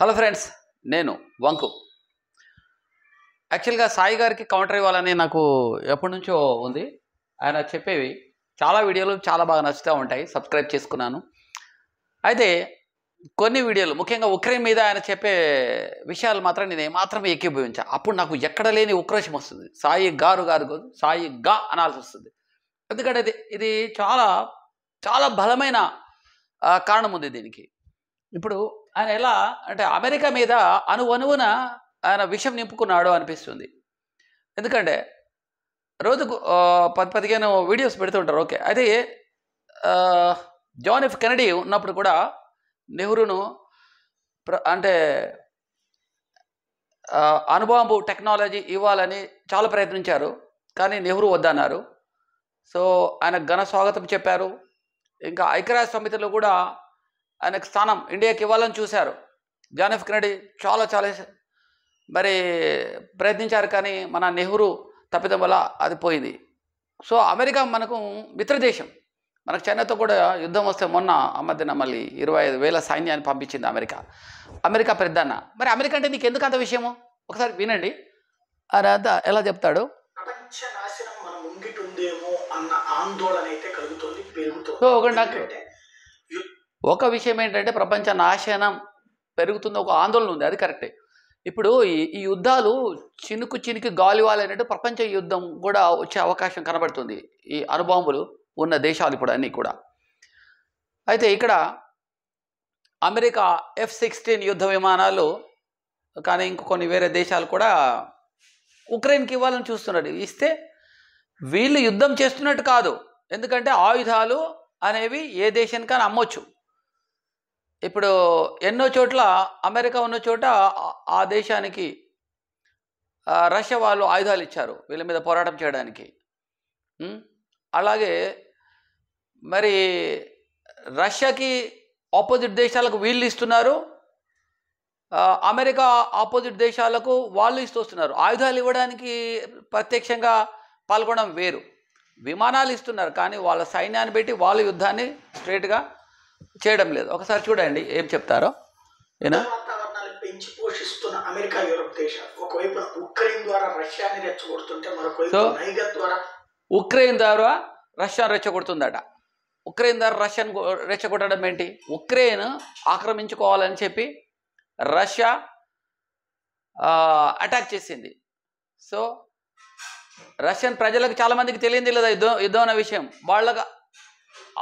hello friends నేను వంకు యాక్చువల్గా సాయి గారికి కౌంటర్ ఇవ్వాలని నాకు ఎప్పటి నుంచో ఉంది ఆయన చెప్పేవి చాలా వీడియోలు చాలా బాగా నచ్చుతూ ఉంటాయి సబ్స్క్రైబ్ చేసుకున్నాను అయితే కొన్ని వీడియోలు ముఖ్యంగా ఉక్రెయిన్ మీద ఆయన చెప్పే విషయాలు మాత్రం నేను ఏమాత్రం ఎక్కిపోయించా అప్పుడు నాకు ఎక్కడ లేని ఉక్రోషం వస్తుంది సాయి గారు గారు సాయి గా అనాల్సి వస్తుంది ఎందుకంటే ఇది ఇది చాలా చాలా బలమైన కారణం ఉంది దీనికి ఇప్పుడు ఆయన ఎలా అంటే అమెరికా మీద అనువున ఆయన విషం నింపుకున్నాడు అనిపిస్తుంది ఎందుకంటే రోజుకు పది పదిహేను వీడియోస్ పెడుతుంటారు ఓకే అయితే జాన్ ఎఫ్ కెనడీ ఉన్నప్పుడు కూడా నెహ్రూను అంటే అనుబాంబు టెక్నాలజీ ఇవ్వాలని చాలా ప్రయత్నించారు కానీ నెహ్రూ వద్దన్నారు సో ఆయన ఘన స్వాగతం చెప్పారు ఇంకా ఐక్యరాజ్య సమితిలో కూడా ఆయనకు స్థానం ఇండియాకి ఇవ్వాలని చూశారు జాన్ ఎఫ్ కెనడీ చాలా చాలా మరి ప్రయత్నించారు కానీ మన నెహ్రూ తప్పిదం వల్ల అది పోయింది సో అమెరికా మనకు మిత్రదేశం మనకు చైనాతో కూడా యుద్ధం వస్తే మొన్న అమ్మదిన మళ్ళీ ఇరవై ఐదు వేల సైన్యాన్ని పంపించింది అమెరికా అమెరికా పెద్దన్న మరి అమెరికా అంటే నీకు ఎందుకు అంత విషయము ఒకసారి వినండి అంత ఎలా చెప్తాడు ప్రపంచ నాశనం మన అన్న ఆందోళన అయితే కలుగుతుంది పెరుగుతుంది నాకు ఒక విషయం ఏంటంటే ప్రపంచ నాశనం పెరుగుతుంది ఒక ఆందోళన ఉంది అది కరెక్టే ఇప్పుడు ఈ ఈ యుద్ధాలు చినుకు చినికి గాలివాలైనట్టు ప్రపంచ యుద్ధం కూడా వచ్చే అవకాశం కనబడుతుంది ఈ అనుబాంబులు ఉన్న దేశాలు ఇప్పుడు అన్నీ కూడా అయితే ఇక్కడ అమెరికా ఎఫ్ సిక్స్టీన్ యుద్ధ విమానాలు కానీ ఇంక కొన్ని వేరే దేశాలు కూడా ఉక్రెయిన్కి ఇవ్వాలని చూస్తున్నాడు ఇస్తే వీళ్ళు యుద్ధం చేస్తున్నట్టు కాదు ఎందుకంటే ఆయుధాలు అనేవి ఏ దేశానికైనా అమ్మొచ్చు ఇప్పుడు ఎన్నో చోట్ల అమెరికా ఉన్న చోట ఆ దేశానికి రష్యా వాళ్ళు ఆయుధాలు ఇచ్చారు వీళ్ళ మీద పోరాటం చేయడానికి అలాగే మరి రష్యాకి ఆపోజిట్ దేశాలకు వీళ్ళు ఇస్తున్నారు అమెరికా ఆపోజిట్ దేశాలకు వాళ్ళు ఇస్తూ వస్తున్నారు ఆయుధాలు ఇవ్వడానికి ప్రత్యక్షంగా పాల్గొనడం వేరు విమానాలు ఇస్తున్నారు కానీ వాళ్ళ సైన్యాన్ని పెట్టి వాళ్ళ యుద్ధాన్ని స్ట్రేట్గా చేయడం లేదు ఒకసారి చూడండి ఏం చెప్తారో ఏనా ఉక్రెయిన్ ద్వారా ఉక్రెయిన్ ద్వారా రష్యా రెచ్చగొడుతుందట ఉక్రెయిన్ ద్వారా రష్యాను రెచ్చగొట్టడం ఏంటి ఉక్రెయిన్ ఆక్రమించుకోవాలని చెప్పి రష్యా అటాక్ చేసింది సో రష్యన్ ప్రజలకు చాలామందికి తెలియదు లేదా యుద్ధం యుద్ధం అనే విషయం వాళ్ళకు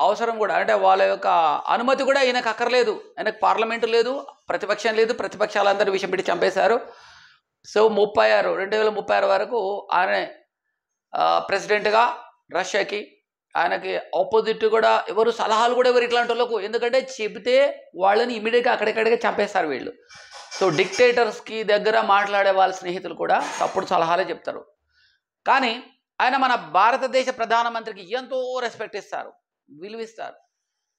అవసరం కూడా అంటే వాళ్ళ యొక్క అనుమతి కూడా ఈయనకు అక్కర్లేదు ఆయనకు పార్లమెంటు లేదు ప్రతిపక్షం లేదు ప్రతిపక్షాలందరూ విషయం పెట్టి చంపేశారు సో ముప్పై ఆరు రెండు వేల ముప్పై ఆరు వరకు ఆయన ప్రెసిడెంట్గా రష్యాకి ఆయనకి ఆపోజిట్ కూడా ఎవరు సలహాలు కూడా ఎవరు ఇట్లాంటి వాళ్ళకు ఎందుకంటే చెబితే వాళ్ళని ఇమీడియట్గా అక్కడికక్కడికే చంపేస్తారు వీళ్ళు సో డిక్టేటర్స్కి దగ్గర మాట్లాడే వాళ్ళ స్నేహితులు కూడా తప్పుడు సలహాలే చెప్తారు కానీ ఆయన మన భారతదేశ ప్రధానమంత్రికి ఎంతో రెస్పెక్ట్ ఇస్తారు విలువిస్తారు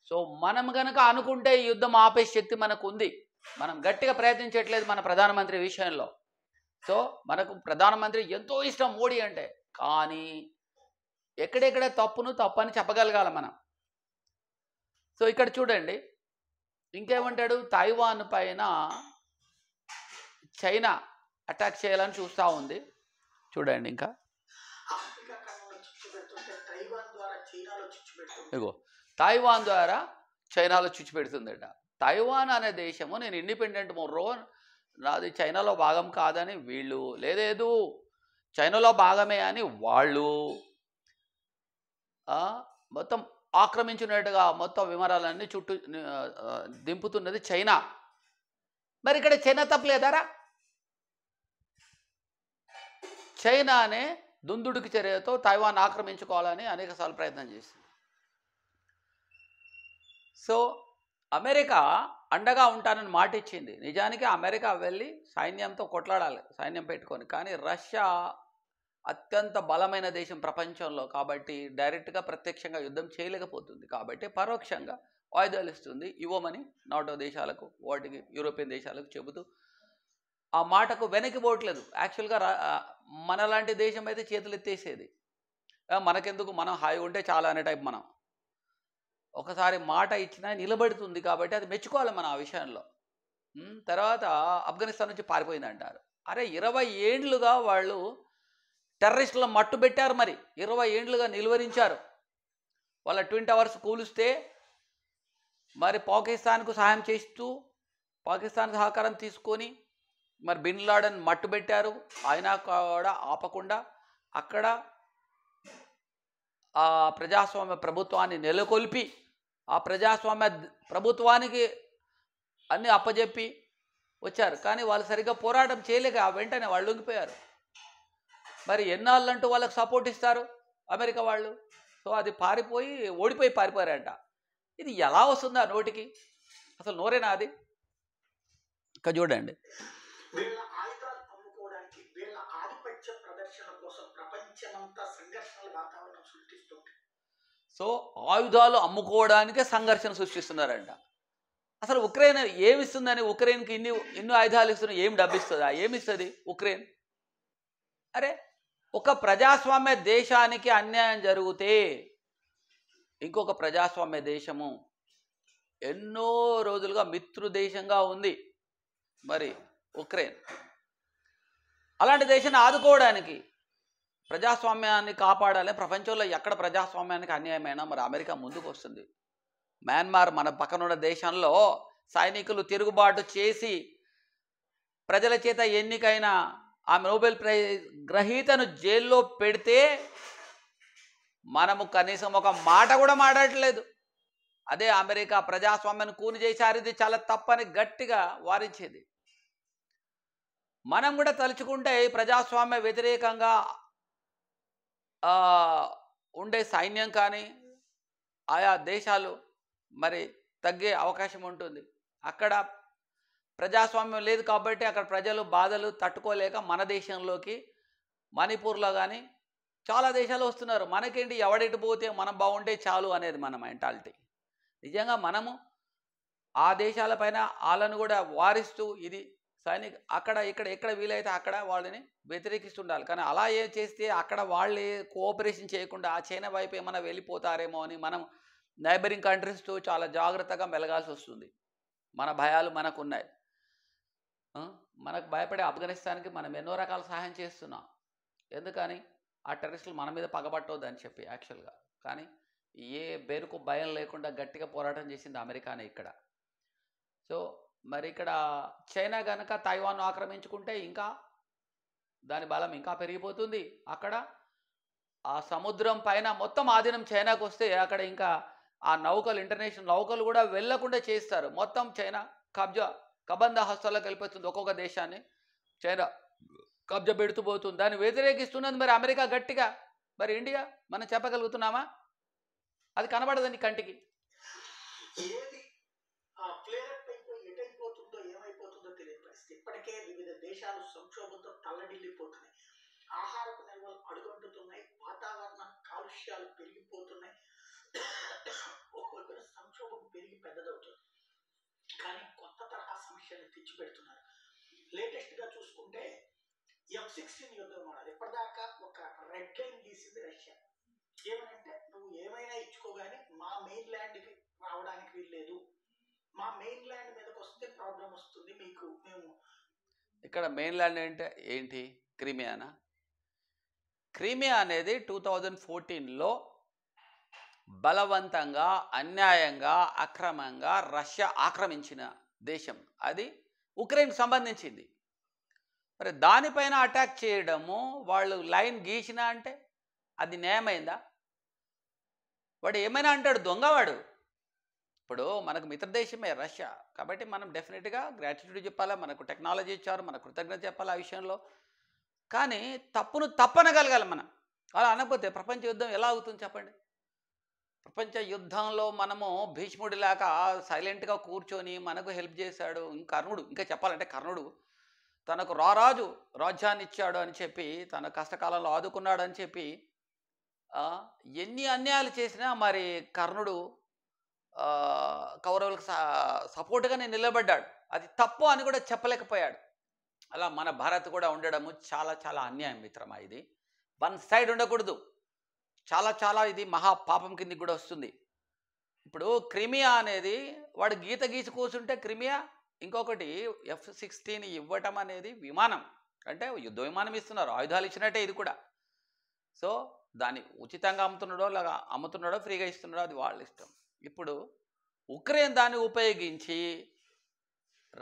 సో మనం గనక అనుకుంటే ఈ యుద్ధం ఆపే శక్తి మనకు ఉంది మనం గట్టిగా ప్రయత్నించట్లేదు మన ప్రధానమంత్రి విషయంలో సో మనకు ప్రధానమంత్రి ఎంతో ఇష్టం మోడీ అంటే కానీ ఎక్కడెక్కడ తప్పును తప్పని చెప్పగలగాలి మనం సో ఇక్కడ చూడండి ఇంకేమంటాడు తైవాన్ పైన చైనా అటాక్ చేయాలని చూస్తూ ఉంది చూడండి ఇంకా తైవాన్ ద్వారా చైనాలో తైవాన్ ద్వారా చైనాలో చిచ్చు పెడుతుందట తైవాన్ అనే దేశము నేను ఇండిపెండెంట్ మొర్రో నాది చైనాలో భాగం కాదని వీళ్ళు లేదేదు చైనాలో భాగమే అని వాళ్ళు మొత్తం ఆక్రమించినట్టుగా మొత్తం విమానాలన్నీ చుట్టూ దింపుతున్నది చైనా మరి ఇక్కడ చైనా తప్పలేదారా చైనానే దుందుడికి చర్యతో తైవాన్ ఆక్రమించుకోవాలని అనేకసార్లు ప్రయత్నం చేసింది సో అమెరికా అండగా ఉంటానని మాట ఇచ్చింది నిజానికి అమెరికా వెళ్ళి సైన్యంతో కొట్లాడాలి సైన్యం పెట్టుకొని కానీ రష్యా అత్యంత బలమైన దేశం ప్రపంచంలో కాబట్టి డైరెక్ట్గా ప్రత్యక్షంగా యుద్ధం చేయలేకపోతుంది కాబట్టి పరోక్షంగా వాయిదాలు ఇస్తుంది ఇవ్వమని నాటో దేశాలకు వాటికి యూరోపియన్ దేశాలకు చెబుతూ ఆ మాటకు వెనక్కి పోవట్లేదు యాక్చువల్గా మనలాంటి దేశం అయితే చేతులు ఎత్తేసేది మనకెందుకు మనం హాయి ఉంటే చాలా అనే టైప్ మనం ఒకసారి మాట ఇచ్చినా నిలబడుతుంది కాబట్టి అది మెచ్చుకోవాలి మనం ఆ విషయంలో తర్వాత ఆఫ్ఘనిస్తాన్ నుంచి పారిపోయింది అంటారు అరే ఇరవై ఏండ్లుగా వాళ్ళు టెర్రరిస్టులను మట్టు పెట్టారు మరి ఇరవై ఏండ్లుగా నిలువరించారు వాళ్ళ ట్వంటీ అవర్స్ కూలిస్తే మరి పాకిస్తాన్కు సహాయం చేస్తూ పాకిస్తాన్ సహకారం తీసుకొని మరి బిన్ లాడన్ మట్టు పెట్టారు ఆయన కూడా ఆపకుండా అక్కడ ఆ ప్రజాస్వామ్య ప్రభుత్వాన్ని నెలకొల్పి ఆ ప్రజాస్వామ్య ప్రభుత్వానికి అన్నీ అప్పజెప్పి వచ్చారు కానీ వాళ్ళు సరిగ్గా పోరాటం చేయలేక వెంటనే వాళ్ళు ఉంగిపోయారు మరి ఎన్నాళ్ళంటూ వాళ్ళకి సపోర్ట్ ఇస్తారు అమెరికా వాళ్ళు సో అది పారిపోయి ఓడిపోయి పారిపోయారంట ఇది ఎలా వస్తుందా నోటికి అసలు నోరేనా అది ఇంకా చూడండి సో ఆయుధాలు అమ్ముకోవడానికే సంఘర్షణ సృష్టిస్తున్నారంట అసలు ఉక్రెయిన్ ఏమిస్తుందని ఉక్రెయిన్కి ఇన్ని ఎన్ని ఆయుధాలు ఇస్తున్నా ఏమి డబ్బిస్తుందా ఏమిస్తుంది ఉక్రెయిన్ అరే ఒక ప్రజాస్వామ్య దేశానికి అన్యాయం జరిగితే ఇంకొక ప్రజాస్వామ్య దేశము ఎన్నో రోజులుగా మిత్రుదేశంగా ఉంది మరి ఉక్రెయిన్ అలాంటి దేశాన్ని ఆదుకోవడానికి ప్రజాస్వామ్యాన్ని కాపాడాలి ప్రపంచంలో ఎక్కడ ప్రజాస్వామ్యానికి అన్యాయమైనా మరి అమెరికా ముందుకు వస్తుంది మయన్మార్ మన పక్కనున్న దేశంలో సైనికులు తిరుగుబాటు చేసి ప్రజల చేత ఎన్నికైన ఆ నోబెల్ ప్రైజ్ గ్రహీతను జైల్లో పెడితే మనము కనీసం ఒక మాట కూడా మాట్లాడట్లేదు అదే అమెరికా ప్రజాస్వామ్యాన్ని కూని చేశారు ఇది చాలా తప్పని గట్టిగా వారించేది మనం కూడా తలుచుకుంటే ప్రజాస్వామ్య వ్యతిరేకంగా ఉండే సైన్యం కానీ ఆయా దేశాలు మరి తగ్గే అవకాశం ఉంటుంది అక్కడ ప్రజాస్వామ్యం లేదు కాబట్టి అక్కడ ప్రజలు బాధలు తట్టుకోలేక మన దేశంలోకి మణిపూర్లో కానీ చాలా దేశాలు వస్తున్నారు మనకేంటి ఎవడెటు పోతే మనం బాగుంటే చాలు అనేది మన మెంటాలిటీ నిజంగా మనము ఆ దేశాలపైన వాళ్ళను కూడా వారిస్తూ ఇది సైనిక అక్కడ ఇక్కడ ఎక్కడ వీలైతే అక్కడ వాళ్ళని వ్యతిరేకిస్తుండాలి కానీ అలా ఏ చేస్తే అక్కడ వాళ్ళే కోఆపరేషన్ చేయకుండా ఆ చైనా వైపు ఏమైనా వెళ్ళిపోతారేమో అని మనం నైబరింగ్ కంట్రీస్తో చాలా జాగ్రత్తగా మెలగాల్సి వస్తుంది మన భయాలు మనకు ఉన్నాయి మనకు భయపడే ఆఫ్ఘనిస్తాన్కి మనం ఎన్నో రకాల సహాయం చేస్తున్నాం ఎందుకని ఆ టెరిస్టులు మన మీద అని చెప్పి యాక్చువల్గా కానీ ఏ బెరుకు భయం లేకుండా గట్టిగా పోరాటం చేసింది అమెరికానే ఇక్కడ సో మరి ఇక్కడ చైనా కనుక తైవాన్ ఆక్రమించుకుంటే ఇంకా దాని బలం ఇంకా పెరిగిపోతుంది అక్కడ ఆ సముద్రం పైన మొత్తం ఆధీనం చైనాకు వస్తే అక్కడ ఇంకా ఆ నౌకలు ఇంటర్నేషనల్ నౌకలు కూడా వెళ్లకుండా చేస్తారు మొత్తం చైనా కబ్జా కబంధ హస్తాలకు కలిపిస్తుంది ఒక్కొక్క దేశాన్ని చైనా కబ్జా పెడుతూ పోతుంది దాన్ని వ్యతిరేకిస్తున్నది మరి అమెరికా గట్టిగా మరి ఇండియా మనం చెప్పగలుగుతున్నామా అది కనబడదండి కంటికి దేశాలు సంక్షోభంతో తల్లడిల్లిపోతున్నాయి ఆహారపు నిల్వలు అడుగంటుతున్నాయి వాతావరణ కాలుష్యాలు పెరిగిపోతున్నాయి ఒక్కొక్కరు సంక్షోభం పెరిగి పెద్దదవుతుంది కానీ కొత్త తరహా సమస్యలను తెచ్చిపెడుతున్నారు లేటెస్ట్గా చూసుకుంటే ఎఫ్ సిక్స్టీన్ యుద్ధం వాడాలి ఇప్పటిదాకా ఒక రెడ్ లైన్ గీసింది రష్యా ఏమనంటే నువ్వు ఏమైనా ఇచ్చుకోగానే మా మెయిన్ ల్యాండ్కి రావడానికి వీల్లేదు మా మెయిన్ ల్యాండ్ మీదకి వస్తే ప్రాబ్లం వస్తుంది మీకు మేము ఇక్కడ మెయిన్ ల్యాండ్ అంటే ఏంటి క్రిమియానా క్రిమియా అనేది టూ థౌజండ్ ఫోర్టీన్లో బలవంతంగా అన్యాయంగా అక్రమంగా రష్యా ఆక్రమించిన దేశం అది ఉక్రెయిన్కి సంబంధించింది మరి దానిపైన అటాక్ చేయడము వాళ్ళు లైన్ గీసినా అంటే అది న్యాయమైందా వాడు ఏమైనా అంటాడు దొంగవాడు ఇప్పుడు మనకు మిత్ర దేశమే రష్యా కాబట్టి మనం డెఫినెట్గా గ్రాటిట్యూడ్ చెప్పాలా మనకు టెక్నాలజీ ఇచ్చారు మనకు కృతజ్ఞత చెప్పాలి ఆ విషయంలో కానీ తప్పును తప్పనగలగాలి మనం అలా అనకపోతే ప్రపంచ యుద్ధం ఎలా అవుతుంది చెప్పండి ప్రపంచ యుద్ధంలో మనము భీష్ముడి లేక సైలెంట్గా కూర్చొని మనకు హెల్ప్ చేశాడు ఇంకా కర్ణుడు ఇంకా చెప్పాలంటే కర్ణుడు తనకు రారాజు రాజ్యాన్ని ఇచ్చాడు అని చెప్పి తన కష్టకాలంలో ఆదుకున్నాడు అని చెప్పి ఎన్ని అన్యాయాలు చేసినా మరి కర్ణుడు కౌరవులకు సపోర్ట్గా నేను నిలబడ్డాడు అది తప్పు అని కూడా చెప్పలేకపోయాడు అలా మన భారత్ కూడా ఉండడము చాలా చాలా అన్యాయం మిత్రమా ఇది వన్ సైడ్ ఉండకూడదు చాలా చాలా ఇది మహా పాపం కిందికి కూడా వస్తుంది ఇప్పుడు క్రిమియా అనేది వాడు గీత గీసి కూర్చుంటే క్రిమియా ఇంకొకటి ఎఫ్ సిక్స్టీన్ ఇవ్వటం అనేది విమానం అంటే యుద్ధ విమానం ఇస్తున్నారు ఆయుధాలు ఇచ్చినట్టే ఇది కూడా సో దాన్ని ఉచితంగా అమ్ముతున్నాడో లేక అమ్ముతున్నాడో ఫ్రీగా ఇస్తున్నాడో అది వాళ్ళ ఇష్టం ఇప్పుడు ఉక్రెయిన్ దాన్ని ఉపయోగించి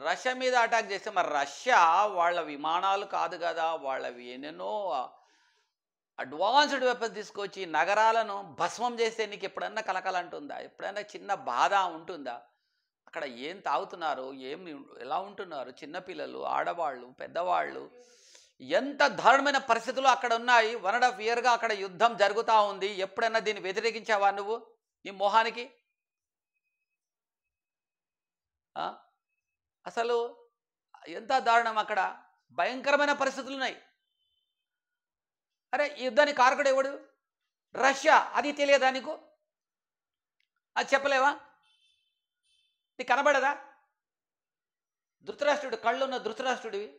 రష్యా మీద అటాక్ చేస్తే మరి రష్యా వాళ్ళ విమానాలు కాదు కదా వాళ్ళవి ఎన్నెన్నో అడ్వాన్స్డ్ వెపన్స్ తీసుకొచ్చి నగరాలను భస్మం చేస్తే నీకు ఎప్పుడన్నా కలకలంటుందా ఎప్పుడైనా చిన్న బాధ ఉంటుందా అక్కడ ఏం తాగుతున్నారు ఏం ఎలా ఉంటున్నారు చిన్నపిల్లలు ఆడవాళ్ళు పెద్దవాళ్ళు ఎంత దారుణమైన పరిస్థితులు అక్కడ ఉన్నాయి వన్ అండ్ హాఫ్ ఇయర్గా అక్కడ యుద్ధం జరుగుతూ ఉంది ఎప్పుడైనా దీన్ని వ్యతిరేకించావా నువ్వు నీ మొహానికి అసలు ఎంత దారుణం అక్కడ భయంకరమైన పరిస్థితులు ఉన్నాయి అరే యుద్ధానికి కారకుడు ఎవడు రష్యా అది తెలియదా నీకు అది చెప్పలేవా నీకు కనబడదా ధృతరాష్ట్రుడు కళ్ళున్న ధృతరాష్ట్రుడివి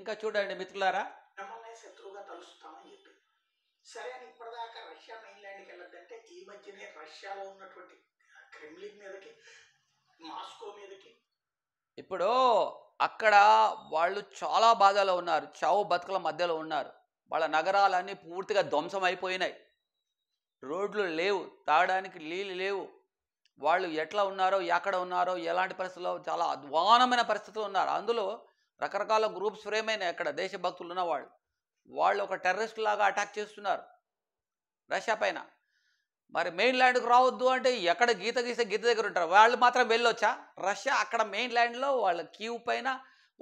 ఇంకా చూడండి మిత్రులారా సరే ఇప్పటిదాకా రష్యా ఈ మధ్యనే రష్యాలో ఉన్నటువంటి ఇప్పుడు అక్కడ వాళ్ళు చాలా బాధలో ఉన్నారు చావు బతుకుల మధ్యలో ఉన్నారు వాళ్ళ నగరాలన్నీ పూర్తిగా ధ్వంసం అయిపోయినాయి రోడ్లు లేవు తాగడానికి నీళ్ళు లేవు వాళ్ళు ఎట్లా ఉన్నారో ఎక్కడ ఉన్నారో ఎలాంటి పరిస్థితుల్లో చాలా అధ్వానమైన పరిస్థితులు ఉన్నారు అందులో రకరకాల గ్రూప్స్ ఫ్రేమైన ఎక్కడ అక్కడ దేశభక్తులు ఉన్నవాళ్ళు వాళ్ళు ఒక టెర్రరిస్ట్ లాగా అటాక్ చేస్తున్నారు రష్యా పైన మరి మెయిన్ ల్యాండ్కి రావద్దు అంటే ఎక్కడ గీత గీసే గీత దగ్గర ఉంటారు వాళ్ళు మాత్రం వెళ్ళొచ్చా రష్యా అక్కడ మెయిన్ ల్యాండ్లో వాళ్ళ క్యూ పైన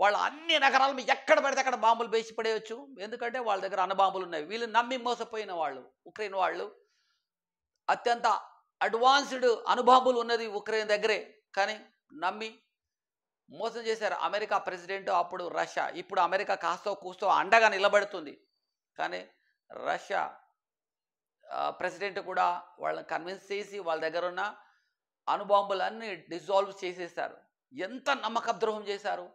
వాళ్ళ అన్ని నగరాలు ఎక్కడ పడితే అక్కడ బాంబులు వేసి పడేయచ్చు ఎందుకంటే వాళ్ళ దగ్గర అన్నబాంబులు ఉన్నాయి వీళ్ళు నమ్మి మోసపోయిన వాళ్ళు ఉక్రెయిన్ వాళ్ళు అత్యంత అడ్వాన్స్డ్ అనుబాంబులు ఉన్నది ఉక్రెయిన్ దగ్గరే కానీ నమ్మి మోసం చేశారు అమెరికా ప్రెసిడెంట్ అప్పుడు రష్యా ఇప్పుడు అమెరికా కాస్తో కూస్తో అండగా నిలబడుతుంది కానీ రష్యా ప్రెసిడెంట్ కూడా వాళ్ళని కన్విన్స్ చేసి వాళ్ళ దగ్గర ఉన్న అణుబాంబులన్నీ డిజాల్వ్ చేసేసారు ఎంత నమ్మక ద్రోహం చేశారు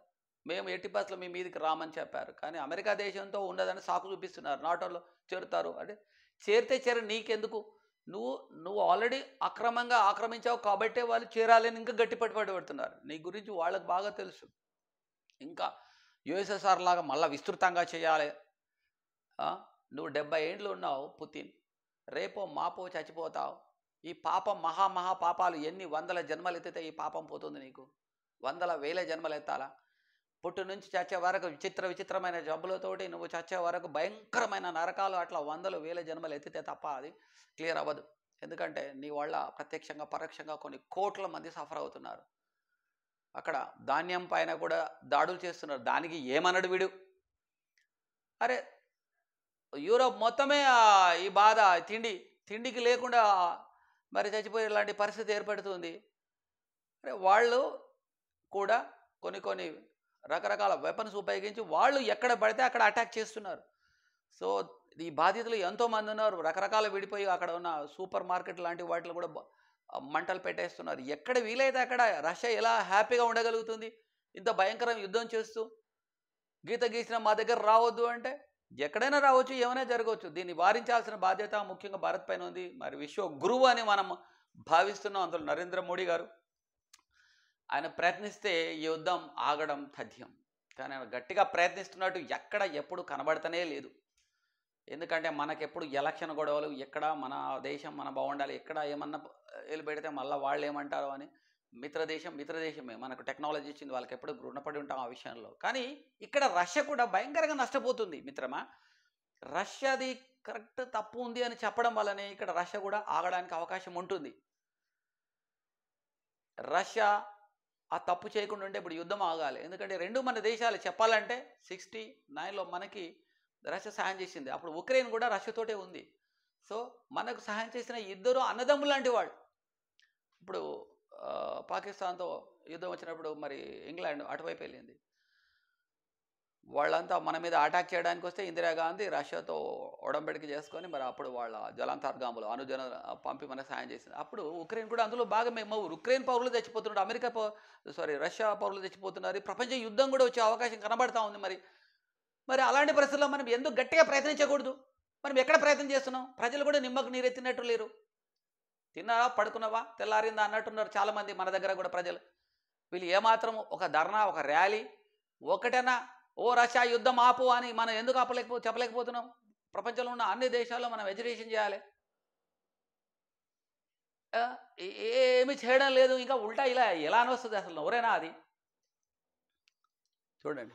మేము ఎట్టి పసులు మీ మీదకి రామని చెప్పారు కానీ అమెరికా దేశంతో ఉండదని సాకు చూపిస్తున్నారు నాటోలో చేరుతారు అంటే చేరితే చేర నీకెందుకు నువ్వు నువ్వు ఆల్రెడీ అక్రమంగా ఆక్రమించావు కాబట్టే వాళ్ళు చేరాలని ఇంకా గట్టి పెడుతున్నారు నీ గురించి వాళ్ళకి బాగా తెలుసు ఇంకా యుఎస్ఎస్ఆర్ లాగా మళ్ళీ విస్తృతంగా చేయాలి నువ్వు డెబ్బై ఏండ్లు ఉన్నావు పుతిన్ రేపో మాపో చచ్చిపోతావు ఈ పాపం మహామహా పాపాలు ఎన్ని వందల జన్మలు ఎత్తితే ఈ పాపం పోతుంది నీకు వందల వేల జన్మలు ఎత్తాలా పుట్టు నుంచి చచ్చే వరకు విచిత్ర విచిత్రమైన జబ్బులతోటి నువ్వు చచ్చే వరకు భయంకరమైన నరకాలు అట్లా వందలు వేల జన్మలు ఎత్తితే తప్ప అది క్లియర్ అవ్వదు ఎందుకంటే నీ వల్ల ప్రత్యక్షంగా పరోక్షంగా కొన్ని కోట్ల మంది సఫర్ అవుతున్నారు అక్కడ ధాన్యం పైన కూడా దాడులు చేస్తున్నారు దానికి ఏమనడు వీడు అరే యూరోప్ మొత్తమే ఈ బాధ తిండి తిండికి లేకుండా మరి చచ్చిపోయే ఇలాంటి పరిస్థితి ఏర్పడుతుంది వాళ్ళు కూడా కొన్ని కొన్ని రకరకాల వెపన్స్ ఉపయోగించి వాళ్ళు ఎక్కడ పడితే అక్కడ అటాక్ చేస్తున్నారు సో ఈ బాధితులు ఎంతోమంది ఉన్నారు రకరకాల విడిపోయి అక్కడ ఉన్న సూపర్ మార్కెట్ లాంటి వాటిలో కూడా మంటలు పెట్టేస్తున్నారు ఎక్కడ వీలైతే అక్కడ రష్యా ఎలా హ్యాపీగా ఉండగలుగుతుంది ఇంత భయంకరం యుద్ధం చేస్తూ గీత గీసిన మా దగ్గర రావద్దు అంటే ఎక్కడైనా రావచ్చు ఏమైనా జరగవచ్చు దీన్ని వారించాల్సిన బాధ్యత ముఖ్యంగా భారత్ పైన ఉంది మరి విశ్వ గురువు అని మనం భావిస్తున్నాం అందులో నరేంద్ర మోడీ గారు ఆయన ప్రయత్నిస్తే యుద్ధం ఆగడం తథ్యం కానీ ఆయన గట్టిగా ప్రయత్నిస్తున్నట్టు ఎక్కడ ఎప్పుడు కనబడతనే లేదు ఎందుకంటే మనకెప్పుడు ఎలక్షన్ గొడవలు ఎక్కడ మన దేశం మన బాగుండాలి ఎక్కడ ఏమన్నా వీళ్ళు పెడితే మళ్ళీ వాళ్ళు ఏమంటారు అని మిత్రదేశం మిత్రదేశమే మనకు టెక్నాలజీ ఇచ్చింది వాళ్ళకి ఎప్పుడు రుణపడి ఉంటాం ఆ విషయంలో కానీ ఇక్కడ రష్యా కూడా భయంకరంగా నష్టపోతుంది మిత్రమా రష్యాది కరెక్ట్ తప్పు ఉంది అని చెప్పడం వల్లనే ఇక్కడ రష్యా కూడా ఆగడానికి అవకాశం ఉంటుంది రష్యా ఆ తప్పు చేయకుండా ఉంటే ఇప్పుడు యుద్ధం ఆగాలి ఎందుకంటే రెండు మన దేశాలు చెప్పాలంటే సిక్స్టీ నైన్లో మనకి రష్యా సహాయం చేసింది అప్పుడు ఉక్రెయిన్ కూడా రష్యాతోటే ఉంది సో మనకు సహాయం చేసిన ఇద్దరు అన్నదమ్ములు లాంటి వాళ్ళు ఇప్పుడు పాకిస్తాన్తో యుద్ధం వచ్చినప్పుడు మరి ఇంగ్లాండ్ అటువైపు వెళ్ళింది వాళ్ళంతా మన మీద అటాక్ చేయడానికి వస్తే ఇందిరాగాంధీ రష్యాతో ఒడంబెడికి చేసుకొని మరి అప్పుడు వాళ్ళ జలాంతర్గాములు అనుజన పంపి మనకు సాయం చేసింది అప్పుడు ఉక్రెయిన్ కూడా అందులో బాగా మేము ఉక్రెయిన్ పౌరులు తెచ్చిపోతున్నాడు అమెరికా సారీ రష్యా పౌరులు తెచ్చిపోతున్నారు ప్రపంచ యుద్ధం కూడా వచ్చే అవకాశం కనబడతా ఉంది మరి మరి అలాంటి పరిస్థితుల్లో మనం ఎందుకు గట్టిగా ప్రయత్నించకూడదు మనం ఎక్కడ ప్రయత్నం చేస్తున్నాం ప్రజలు కూడా నిమ్మకు నీరెత్తినట్టు లేరు తిన్నావా పడుకున్నావా తెల్లారిందా అన్నట్టున్నారు చాలామంది మన దగ్గర కూడా ప్రజలు వీళ్ళు ఏమాత్రం ఒక ధర్నా ఒక ర్యాలీ ఒకటేనా ఓ రష్యా యుద్ధం ఆపు అని మనం ఎందుకు ఆపలేకపో చెప్పలేకపోతున్నాం ప్రపంచంలో ఉన్న అన్ని దేశాల్లో మనం ఎడ్యుకేషన్ చేయాలి ఏమి చేయడం లేదు ఇంకా ఉల్టా ఇలా ఎలా అనొస్తుంది అసలు ఎవరైనా అది చూడండి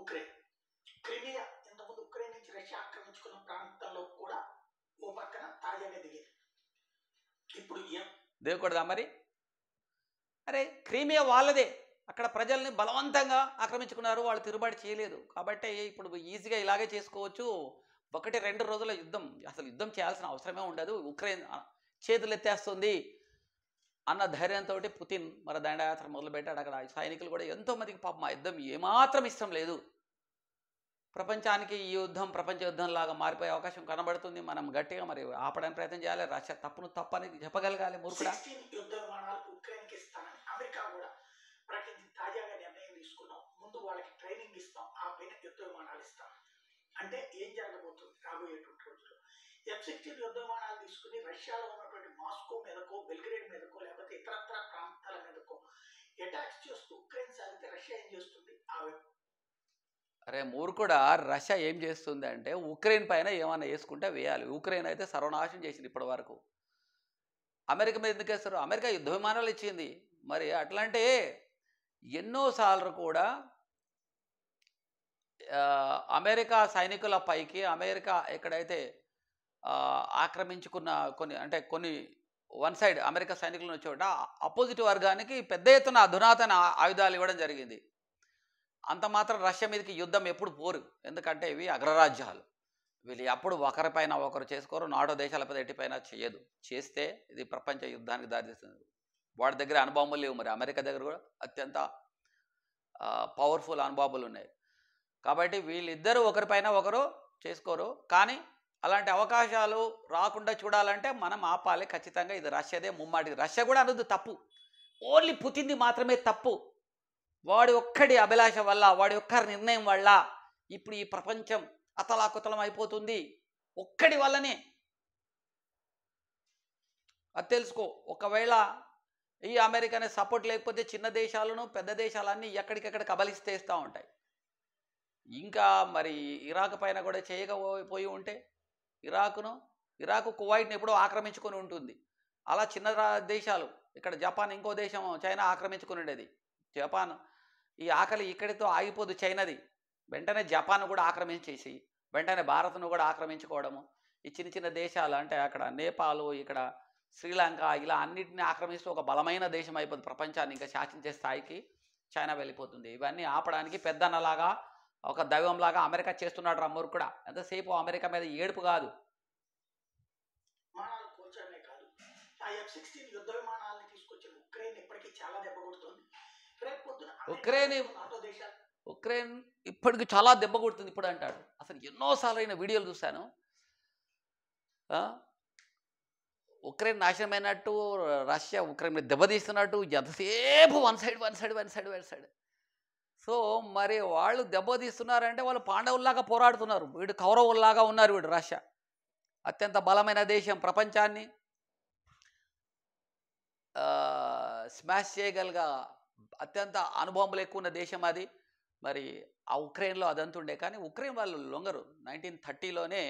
ఉక్రెయిన్ చేసి ఆక్రమించుకున్న ప్రాంతంలో కూడా ఓ పక్కన తాజాగా దిగేది ఇప్పుడు దిగకూడదా మరి అరే క్రీమియా వాళ్ళదే అక్కడ ప్రజల్ని బలవంతంగా ఆక్రమించుకున్నారు వాళ్ళు తిరుబాటు చేయలేదు కాబట్టి ఇప్పుడు ఈజీగా ఇలాగే చేసుకోవచ్చు ఒకటి రెండు రోజుల యుద్ధం అసలు యుద్ధం చేయాల్సిన అవసరమే ఉండదు ఉక్రెయిన్ ఎత్తేస్తుంది అన్న ధైర్యంతో పుతిన్ మరి దండయాత్ర మొదలుపెట్టాడు అక్కడ సైనికులు కూడా ఎంతోమందికి పాపం మా యుద్ధం ఏమాత్రం ఇష్టం లేదు ప్రపంచానికి ఈ యుద్ధం ప్రపంచ యుద్ధంలాగా మారిపోయే అవకాశం కనబడుతుంది మనం గట్టిగా మరి ఆపడానికి ప్రయత్నం చేయాలి రష్యా తప్పును తప్పని చెప్పగలగాలి మురుకుడా యుద్ధ అమెరికా కూడా ప్రకటించి తాజాగా నిర్ణయం తీసుకున్నాం ముందు వాళ్ళకి ట్రైనింగ్ ఇస్తాం యుద్ధ విమానాలు ఇస్తాం అంటే ఏం జరగబోతుంది రాబోయేటువంటి రోజుల్లో ఎఫ్ సిక్స్టీన్ యుద్ధ విమానాలు తీసుకుని రష్యాలో ఉన్నటువంటి మాస్కో మీదకో బెల్గ్రేడ్ మీదకో లేకపోతే ఇతరత్ర ప్రాంత మూరు కూడా రష్యా ఏం చేస్తుంది అంటే ఉక్రెయిన్ పైన ఏమైనా వేసుకుంటే వేయాలి ఉక్రెయిన్ అయితే సర్వనాశనం చేసింది ఇప్పటి వరకు అమెరికా మీద ఎందుకు వేస్తారు అమెరికా యుద్ధ విమానాలు ఇచ్చింది మరి అట్లాంటి ఎన్నోసార్లు కూడా అమెరికా సైనికుల పైకి అమెరికా ఎక్కడైతే ఆక్రమించుకున్న కొన్ని అంటే కొన్ని వన్ సైడ్ అమెరికా సైనికులను చోట అపోజిట్ వర్గానికి పెద్ద ఎత్తున అధునాతన ఆయుధాలు ఇవ్వడం జరిగింది అంత మాత్రం రష్యా మీదకి యుద్ధం ఎప్పుడు పోరు ఎందుకంటే ఇవి అగ్రరాజ్యాలు వీళ్ళు ఎప్పుడు ఒకరిపైన ఒకరు చేసుకోరు నాటో దేశాలపై ఎట్టిపైన చేయదు చేస్తే ఇది ప్రపంచ యుద్ధానికి దారితీస్తుంది వాడి దగ్గర అనుభవములు లేవు మరి అమెరికా దగ్గర కూడా అత్యంత పవర్ఫుల్ అనుభవములు ఉన్నాయి కాబట్టి వీళ్ళిద్దరూ ఒకరిపైన ఒకరు చేసుకోరు కానీ అలాంటి అవకాశాలు రాకుండా చూడాలంటే మనం ఆపాలి ఖచ్చితంగా ఇది రష్యాదే ముమ్మాటి రష్యా కూడా అనదు తప్పు ఓన్లీ పుతింది మాత్రమే తప్పు వాడి ఒక్కడి అభిలాష వల్ల వాడి ఒక్క నిర్ణయం వల్ల ఇప్పుడు ఈ ప్రపంచం అతలాకుతలం అయిపోతుంది ఒక్కడి వల్లనే అది తెలుసుకో ఒకవేళ ఈ అమెరికానే సపోర్ట్ లేకపోతే చిన్న దేశాలను పెద్ద దేశాలన్నీ ఎక్కడికెక్కడ కబలిస్తేస్తూ ఉంటాయి ఇంకా మరి ఇరాక్ పైన కూడా చేయకపోయి ఉంటే ఇరాక్ను ఇరాక్ కువైట్ని ఎప్పుడో ఆక్రమించుకొని ఉంటుంది అలా చిన్న దేశాలు ఇక్కడ జపాన్ ఇంకో దేశం చైనా ఆక్రమించుకుని ఉండేది జపాన్ ఈ ఆకలి ఇక్కడితో ఆగిపోదు చైనాది వెంటనే జపాన్ కూడా ఆక్రమించేసి వెంటనే భారత్ను కూడా ఆక్రమించుకోవడము ఈ చిన్న చిన్న దేశాలు అంటే అక్కడ నేపాల్ ఇక్కడ శ్రీలంక ఇలా అన్నిటిని ఆక్రమిస్తూ ఒక బలమైన దేశం అయిపోతుంది ప్రపంచాన్ని ఇంకా శాసించే స్థాయికి చైనా వెళ్ళిపోతుంది ఇవన్నీ ఆపడానికి పెద్దన్నలాగా ఒక దైవంలాగా అమెరికా చేస్తున్నాడు రమ్మూరు కూడా ఎంతసేపు అమెరికా మీద ఏడుపు కాదు ఉక్రెయిన్ ఉక్రెయిన్ ఇప్పటికి చాలా దెబ్బ కొడుతుంది ఇప్పుడు అంటాడు అసలు ఎన్నోసార్లు అయిన వీడియోలు చూశాను ఉక్రెయిన్ నాశనమైనట్టు రష్యా ఉక్రెయిన్ మీద దెబ్బతీస్తున్నట్టు ఎంతసేపు one side one side one side one side so మరి వాళ్ళు దెబ్బతీస్తున్నారంటే వాళ్ళు పాండవుల్లాగా పోరాడుతున్నారు వీడు కౌరవుల్లాగా ఉన్నారు వీడు రష్యా అత్యంత బలమైన దేశం ప్రపంచాన్ని స్మాష్ చేయగలిగా అత్యంత అనుభవములు ఎక్కువ ఉన్న దేశం అది మరి ఆ ఉక్రెయిన్లో ఉండే కానీ ఉక్రెయిన్ వాళ్ళు లొంగరు నైన్టీన్ థర్టీలోనే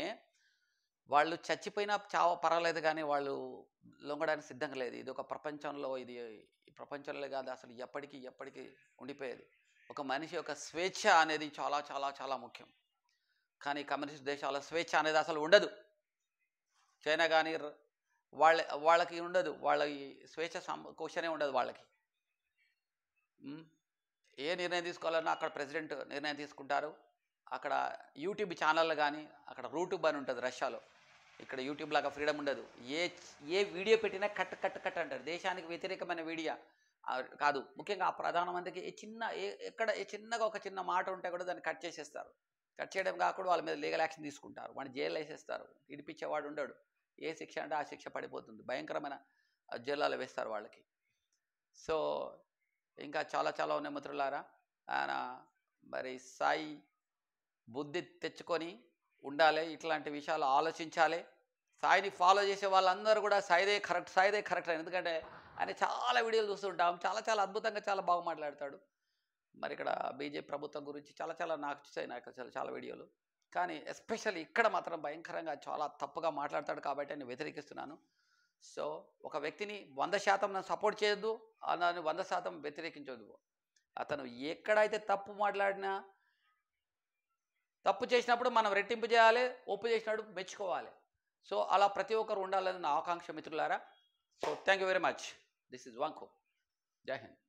వాళ్ళు చచ్చిపోయినా చావ పర్వాలేదు కానీ వాళ్ళు లొంగడానికి సిద్ధంగా లేదు ఇది ఒక ప్రపంచంలో ఇది ప్రపంచంలో కాదు అసలు ఎప్పటికీ ఎప్పటికీ ఉండిపోయేది ఒక మనిషి యొక్క స్వేచ్ఛ అనేది చాలా చాలా చాలా ముఖ్యం కానీ కమ్యూనిస్ట్ దేశాల స్వేచ్ఛ అనేది అసలు ఉండదు చైనా కానీ వాళ్ళ వాళ్ళకి ఉండదు వాళ్ళ స్వేచ్ఛ సమ ఉండదు వాళ్ళకి ఏ నిర్ణయం తీసుకోవాలన్నా అక్కడ ప్రెసిడెంట్ నిర్ణయం తీసుకుంటారు అక్కడ యూట్యూబ్ ఛానళ్ళు కానీ అక్కడ రూట్యూబ్ అని ఉంటుంది రష్యాలో ఇక్కడ యూట్యూబ్ లాగా ఫ్రీడమ్ ఉండదు ఏ ఏ వీడియో పెట్టినా కట్ కట్ కట్ అంటారు దేశానికి వ్యతిరేకమైన వీడియో కాదు ముఖ్యంగా ఆ ప్రధానమంత్రికి ఏ చిన్న ఏ ఎక్కడ ఏ చిన్నగా ఒక చిన్న మాట ఉంటే కూడా దాన్ని కట్ చేసేస్తారు కట్ చేయడం కాకుండా వాళ్ళ మీద లీగల్ యాక్షన్ తీసుకుంటారు వాడిని జైలు వేసేస్తారు ఇడిపించేవాడు ఉండడు ఏ శిక్ష అంటే ఆ శిక్ష పడిపోతుంది భయంకరమైన జైల్లో వేస్తారు వాళ్ళకి సో ఇంకా చాలా చాలా ఉన్నాయి మిత్రులారా ఆయన మరి సాయి బుద్ధి తెచ్చుకొని ఉండాలి ఇట్లాంటి విషయాలు ఆలోచించాలి సాయిని ఫాలో చేసే వాళ్ళందరూ కూడా సాయిదే కరెక్ట్ సాయిదే కరెక్ట్ అని ఎందుకంటే ఆయన చాలా వీడియోలు చూస్తుంటాం చాలా చాలా అద్భుతంగా చాలా బాగా మాట్లాడతాడు మరి ఇక్కడ బీజేపీ ప్రభుత్వం గురించి చాలా చాలా నాకు చూసాయి నాకు చాలా చాలా వీడియోలు కానీ ఎస్పెషల్లీ ఇక్కడ మాత్రం భయంకరంగా చాలా తప్పుగా మాట్లాడతాడు కాబట్టి నేను వ్యతిరేకిస్తున్నాను సో ఒక వ్యక్తిని వంద శాతం సపోర్ట్ చేయొద్దు నన్ను వంద శాతం వ్యతిరేకించొద్దు అతను ఎక్కడైతే తప్పు మాట్లాడినా తప్పు చేసినప్పుడు మనం రెట్టింపు చేయాలి ఒప్పు చేసినప్పుడు మెచ్చుకోవాలి సో అలా ప్రతి ఒక్కరు ఉండాలని నా ఆకాంక్ష మిత్రులారా so thank you very much this is వాంకో జై హింద్